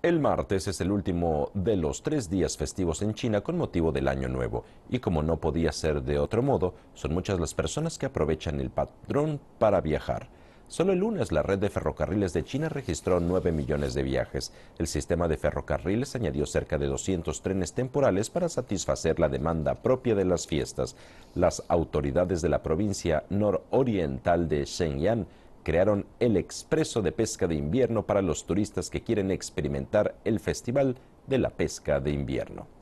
El martes es el último de los tres días festivos en China con motivo del Año Nuevo y como no podía ser de otro modo, son muchas las personas que aprovechan el patrón para viajar. Solo el lunes la red de ferrocarriles de China registró 9 millones de viajes. El sistema de ferrocarriles añadió cerca de 200 trenes temporales para satisfacer la demanda propia de las fiestas. Las autoridades de la provincia nororiental de Shenyang crearon el Expreso de Pesca de Invierno para los turistas que quieren experimentar el Festival de la Pesca de Invierno.